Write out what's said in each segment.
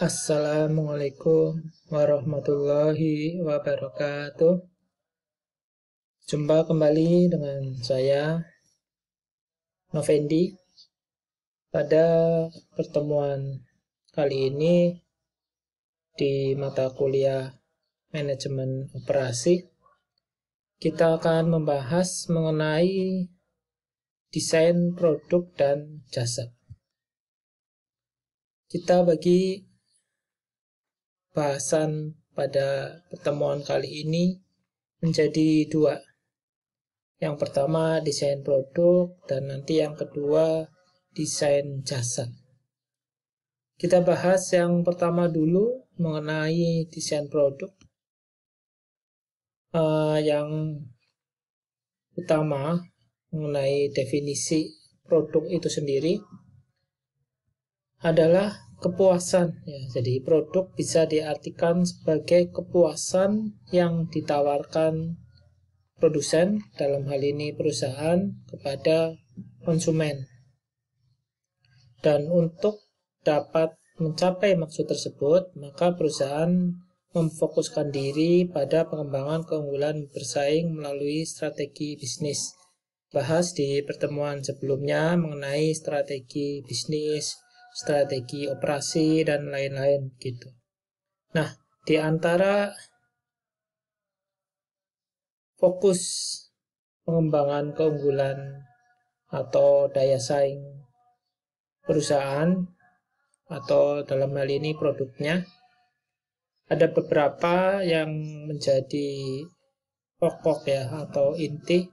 Assalamualaikum warahmatullahi wabarakatuh. Jumpa kembali dengan saya, Novendi. Pada pertemuan kali ini di mata kuliah manajemen operasi, kita akan membahas mengenai desain produk dan jasa. Kita bagi bahasan pada pertemuan kali ini menjadi dua. Yang pertama desain produk dan nanti yang kedua desain jasa. Kita bahas yang pertama dulu mengenai desain produk. Uh, yang utama mengenai definisi produk itu sendiri adalah kepuasan ya. Jadi produk bisa diartikan sebagai kepuasan yang ditawarkan produsen dalam hal ini perusahaan kepada konsumen. Dan untuk dapat mencapai maksud tersebut, maka perusahaan memfokuskan diri pada pengembangan keunggulan bersaing melalui strategi bisnis. Bahas di pertemuan sebelumnya mengenai strategi bisnis, strategi operasi, dan lain-lain gitu. Nah, di antara fokus pengembangan keunggulan atau daya saing perusahaan atau dalam hal ini produknya ada beberapa yang menjadi pokok ya atau inti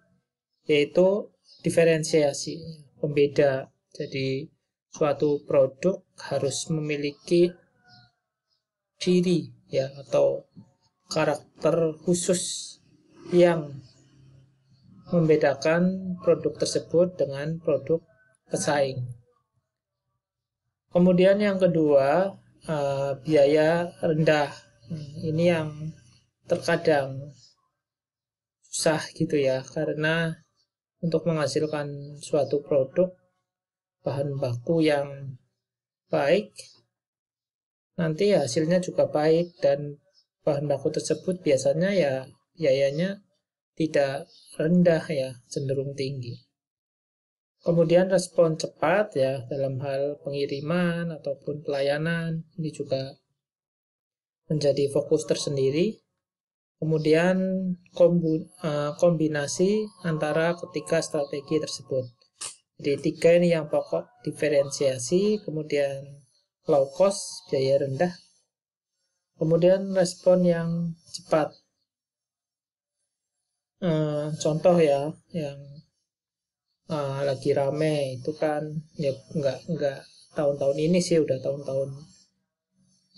yaitu diferensiasi pembeda jadi suatu produk harus memiliki ciri ya atau karakter khusus yang membedakan produk tersebut dengan produk pesaing. Kemudian yang kedua, eh, biaya rendah. Ini yang terkadang susah gitu ya, karena untuk menghasilkan suatu produk bahan baku yang baik, nanti hasilnya juga baik dan bahan baku tersebut biasanya ya biayanya tidak rendah ya, cenderung tinggi. Kemudian respon cepat ya dalam hal pengiriman ataupun pelayanan ini juga menjadi fokus tersendiri. Kemudian eh, kombinasi antara ketiga strategi tersebut. Jadi tiga ini yang pokok diferensiasi, kemudian low cost, biaya rendah, kemudian respon yang cepat. Uh, contoh ya, yang uh, lagi rame itu kan ya nggak nggak tahun-tahun ini sih udah tahun-tahun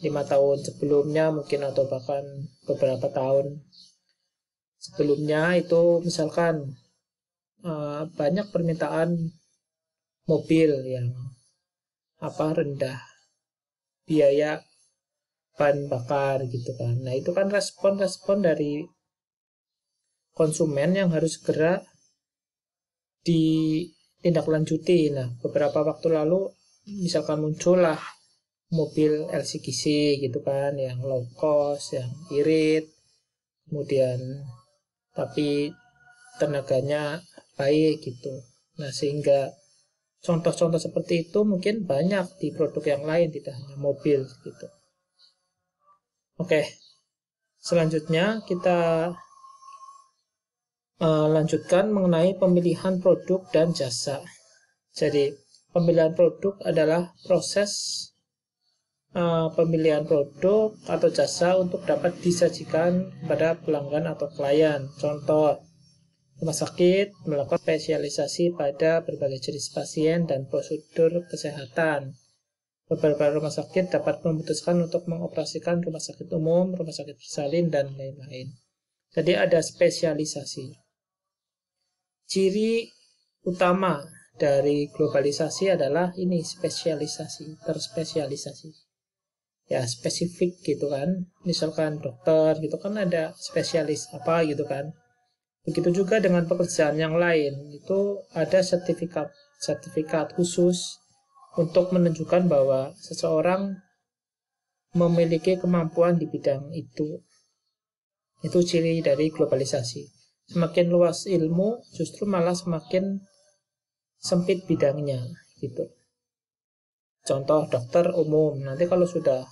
lima tahun sebelumnya mungkin atau bahkan beberapa tahun sebelumnya itu misalkan uh, banyak permintaan mobil yang apa rendah biaya bahan bakar gitu kan. Nah itu kan respon-respon dari konsumen yang harus segera ditindaklanjuti. Nah beberapa waktu lalu misalkan muncullah mobil LCGC gitu kan yang low cost, yang irit, kemudian tapi tenaganya baik gitu. Nah sehingga contoh-contoh seperti itu mungkin banyak di produk yang lain tidak hanya mobil gitu oke selanjutnya kita uh, lanjutkan mengenai pemilihan produk dan jasa jadi pemilihan produk adalah proses uh, pemilihan produk atau jasa untuk dapat disajikan kepada pelanggan atau klien contoh Rumah sakit melakukan spesialisasi pada berbagai jenis pasien dan prosedur kesehatan. Beberapa rumah sakit dapat memutuskan untuk mengoperasikan rumah sakit umum, rumah sakit bersalin, dan lain-lain. Jadi ada spesialisasi. Ciri utama dari globalisasi adalah ini spesialisasi, terspesialisasi. Ya, spesifik gitu kan. Misalkan dokter gitu kan ada spesialis apa gitu kan Begitu juga dengan pekerjaan yang lain, itu ada sertifikat sertifikat khusus untuk menunjukkan bahwa seseorang memiliki kemampuan di bidang itu. Itu ciri dari globalisasi. Semakin luas ilmu, justru malah semakin sempit bidangnya gitu. Contoh dokter umum. Nanti kalau sudah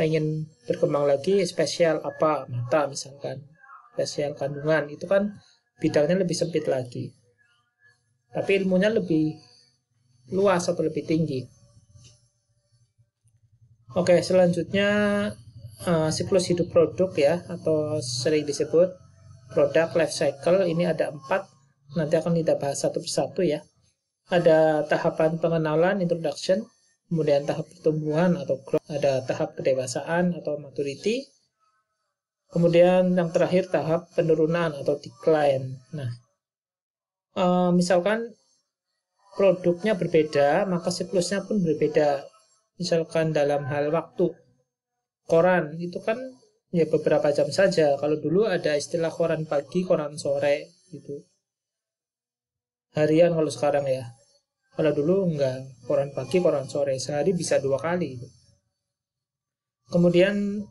pengen berkembang lagi spesial apa mata misalkan spesial kandungan itu kan bidangnya lebih sempit lagi tapi ilmunya lebih luas atau lebih tinggi oke selanjutnya uh, siklus hidup produk ya atau sering disebut produk life cycle ini ada empat nanti akan kita bahas satu persatu ya ada tahapan pengenalan introduction kemudian tahap pertumbuhan atau growth, ada tahap kedewasaan atau maturity, Kemudian yang terakhir tahap penurunan atau decline. Nah, eh, misalkan produknya berbeda, maka siklusnya pun berbeda. Misalkan dalam hal waktu, koran itu kan ya beberapa jam saja. Kalau dulu ada istilah koran pagi, koran sore gitu. Harian kalau sekarang ya. Kalau dulu enggak, koran pagi, koran sore. Sehari bisa dua kali. Gitu. Kemudian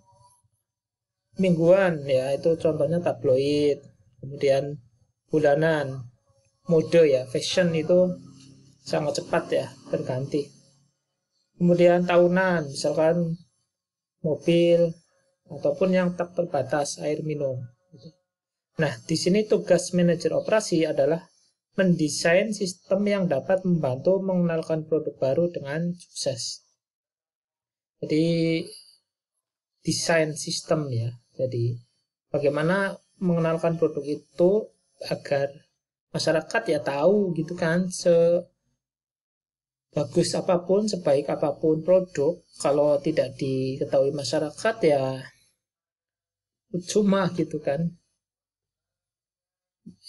mingguan ya itu contohnya tabloid kemudian bulanan mode ya fashion itu sangat cepat ya berganti kemudian tahunan misalkan mobil ataupun yang tak terbatas air minum gitu. nah di sini tugas manajer operasi adalah mendesain sistem yang dapat membantu mengenalkan produk baru dengan sukses jadi desain sistem ya jadi bagaimana mengenalkan produk itu agar masyarakat ya tahu gitu kan se bagus apapun, sebaik apapun produk, kalau tidak diketahui masyarakat ya cuma gitu kan.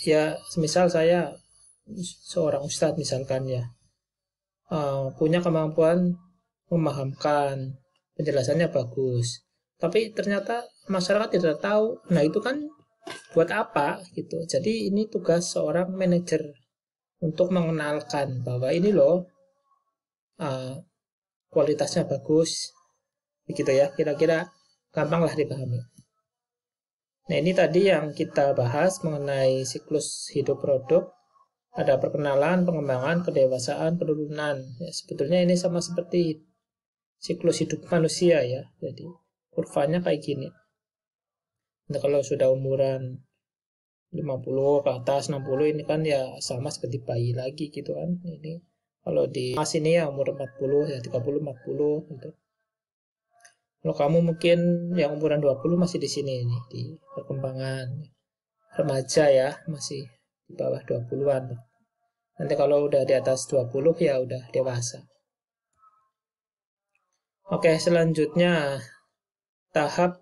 Ya, misal saya seorang ustadz misalkan ya, eh, punya kemampuan memahamkan, penjelasannya bagus tapi ternyata masyarakat tidak tahu nah itu kan buat apa gitu jadi ini tugas seorang manajer untuk mengenalkan bahwa ini loh uh, kualitasnya bagus begitu ya kira-kira gampang lah dipahami nah ini tadi yang kita bahas mengenai siklus hidup produk ada perkenalan, pengembangan, kedewasaan, penurunan. Ya, sebetulnya ini sama seperti siklus hidup manusia ya. Jadi kurvanya kayak gini nah kalau sudah umuran 50 ke atas 60 ini kan ya sama seperti bayi lagi gitu kan ini kalau di mas ini ya umur 40 ya 30 40 gitu kalau kamu mungkin yang umuran 20 masih di sini ini di perkembangan remaja ya masih di bawah 20-an nanti kalau udah di atas 20 ya udah dewasa Oke, selanjutnya tahap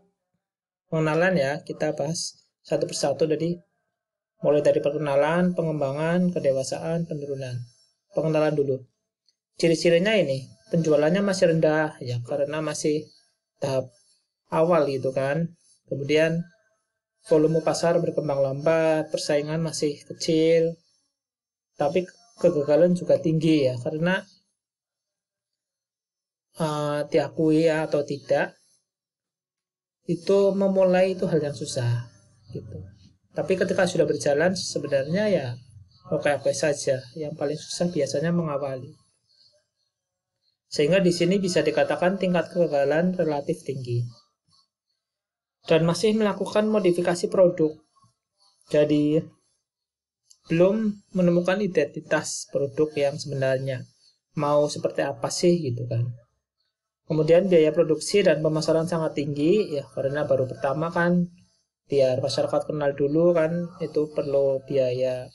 pengenalan ya kita bahas satu persatu dari mulai dari perkenalan, pengembangan, kedewasaan, penurunan. Pengenalan dulu. Ciri-cirinya ini, penjualannya masih rendah ya karena masih tahap awal gitu kan. Kemudian volume pasar berkembang lambat, persaingan masih kecil, tapi kegagalan juga tinggi ya karena uh, diakui ya, atau tidak itu memulai itu hal yang susah gitu tapi ketika sudah berjalan sebenarnya ya oke-oke saja yang paling susah biasanya mengawali sehingga di sini bisa dikatakan tingkat kegagalan relatif tinggi dan masih melakukan modifikasi produk jadi belum menemukan identitas produk yang sebenarnya mau seperti apa sih gitu kan Kemudian biaya produksi dan pemasaran sangat tinggi ya karena baru pertama kan biar masyarakat kenal dulu kan itu perlu biaya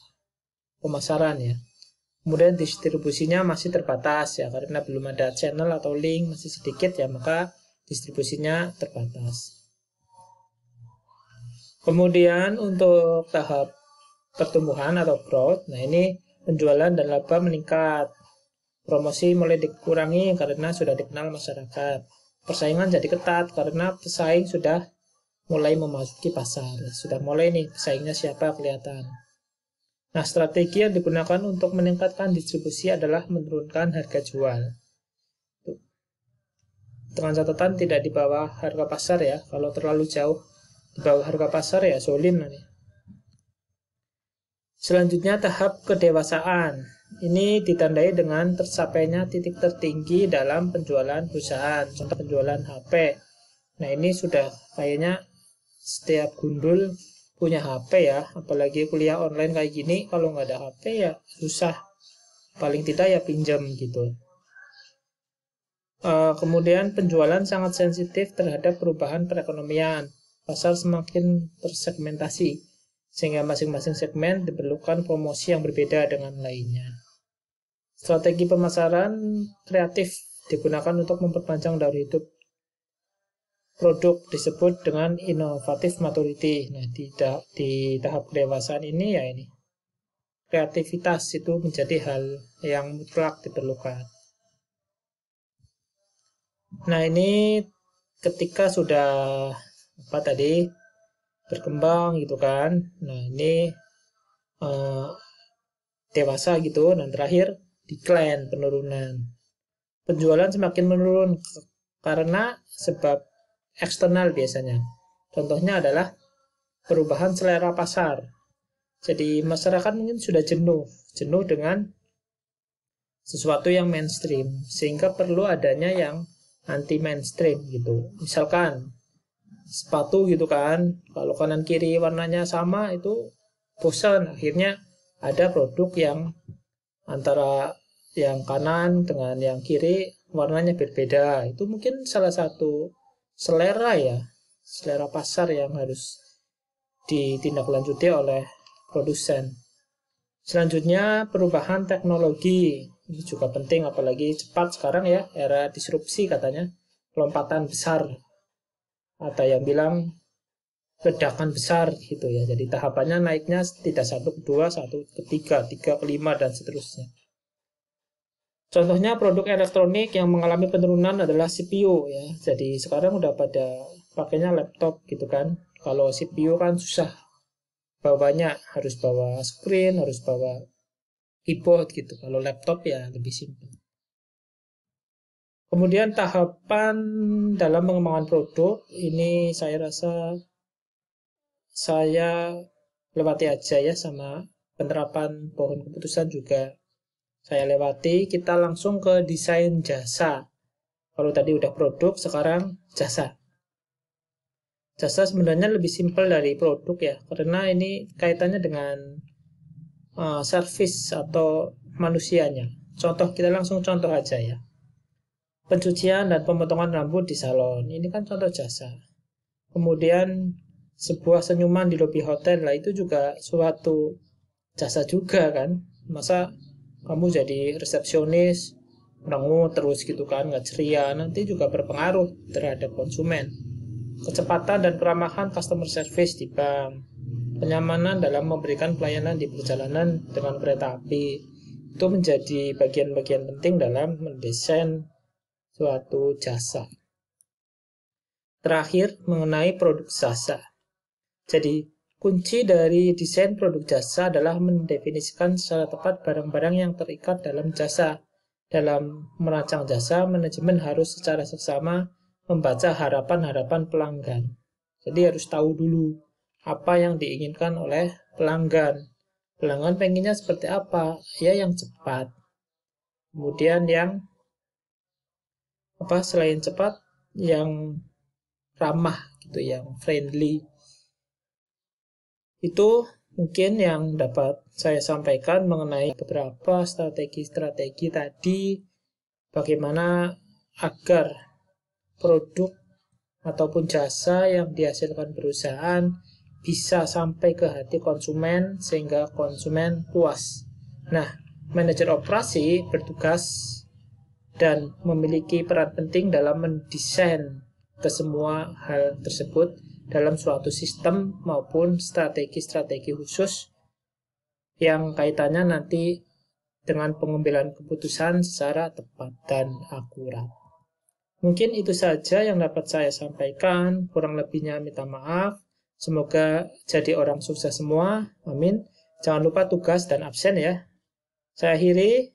pemasaran ya. Kemudian distribusinya masih terbatas ya karena belum ada channel atau link masih sedikit ya maka distribusinya terbatas. Kemudian untuk tahap pertumbuhan atau growth, nah ini penjualan dan laba meningkat Promosi mulai dikurangi karena sudah dikenal masyarakat. Persaingan jadi ketat karena pesaing sudah mulai memasuki pasar. Sudah mulai nih pesaingnya siapa kelihatan. Nah, strategi yang digunakan untuk meningkatkan distribusi adalah menurunkan harga jual. Dengan catatan tidak di bawah harga pasar ya, kalau terlalu jauh di bawah harga pasar ya sulit nih. Selanjutnya tahap kedewasaan. Ini ditandai dengan tercapainya titik tertinggi dalam penjualan perusahaan, contoh penjualan HP. Nah, ini sudah kayaknya setiap gundul punya HP ya, apalagi kuliah online kayak gini, kalau nggak ada HP ya susah. Paling tidak ya pinjam gitu. Uh, kemudian penjualan sangat sensitif terhadap perubahan perekonomian. Pasar semakin tersegmentasi sehingga masing-masing segmen diperlukan promosi yang berbeda dengan lainnya. Strategi pemasaran kreatif digunakan untuk memperpanjang daur hidup produk disebut dengan inovatif maturity. Nah, di, da, di tahap kedewasaan ini ya ini kreativitas itu menjadi hal yang mutlak diperlukan. Nah, ini ketika sudah apa tadi berkembang gitu kan nah ini uh, dewasa gitu dan terakhir decline penurunan penjualan semakin menurun karena sebab eksternal biasanya contohnya adalah perubahan selera pasar jadi masyarakat mungkin sudah jenuh jenuh dengan sesuatu yang mainstream sehingga perlu adanya yang anti mainstream gitu misalkan sepatu gitu kan kalau kanan kiri warnanya sama itu bosan akhirnya ada produk yang antara yang kanan dengan yang kiri warnanya berbeda itu mungkin salah satu selera ya selera pasar yang harus ditindaklanjuti oleh produsen selanjutnya perubahan teknologi ini juga penting apalagi cepat sekarang ya era disrupsi katanya lompatan besar ada yang bilang ledakan besar gitu ya. Jadi tahapannya naiknya tidak satu ke dua, satu ke tiga, tiga ke lima dan seterusnya. Contohnya produk elektronik yang mengalami penurunan adalah CPU ya. Jadi sekarang udah pada pakainya laptop gitu kan. Kalau CPU kan susah bawanya harus bawa screen, harus bawa keyboard gitu. Kalau laptop ya lebih simpel. Kemudian tahapan dalam pengembangan produk ini saya rasa saya lewati aja ya sama penerapan pohon keputusan juga saya lewati. Kita langsung ke desain jasa. Kalau tadi udah produk, sekarang jasa. Jasa sebenarnya lebih simpel dari produk ya, karena ini kaitannya dengan uh, service atau manusianya. Contoh, kita langsung contoh aja ya pencucian dan pemotongan rambut di salon. Ini kan contoh jasa. Kemudian sebuah senyuman di lobi hotel lah itu juga suatu jasa juga kan. Masa kamu jadi resepsionis, merengut terus gitu kan, nggak ceria, nanti juga berpengaruh terhadap konsumen. Kecepatan dan keramahan customer service di bank, kenyamanan dalam memberikan pelayanan di perjalanan dengan kereta api, itu menjadi bagian-bagian penting dalam mendesain suatu jasa. Terakhir, mengenai produk jasa. Jadi, kunci dari desain produk jasa adalah mendefinisikan secara tepat barang-barang yang terikat dalam jasa. Dalam merancang jasa, manajemen harus secara seksama membaca harapan-harapan pelanggan. Jadi harus tahu dulu apa yang diinginkan oleh pelanggan. Pelanggan pengennya seperti apa? Ya yang cepat. Kemudian yang apa selain cepat yang ramah gitu yang friendly itu mungkin yang dapat saya sampaikan mengenai beberapa strategi-strategi tadi bagaimana agar produk ataupun jasa yang dihasilkan perusahaan bisa sampai ke hati konsumen sehingga konsumen puas. Nah, manajer operasi bertugas dan memiliki peran penting dalam mendesain kesemua hal tersebut dalam suatu sistem maupun strategi-strategi khusus yang kaitannya nanti dengan pengambilan keputusan secara tepat dan akurat. Mungkin itu saja yang dapat saya sampaikan, kurang lebihnya minta maaf. Semoga jadi orang sukses semua. Amin. Jangan lupa tugas dan absen ya. Saya akhiri,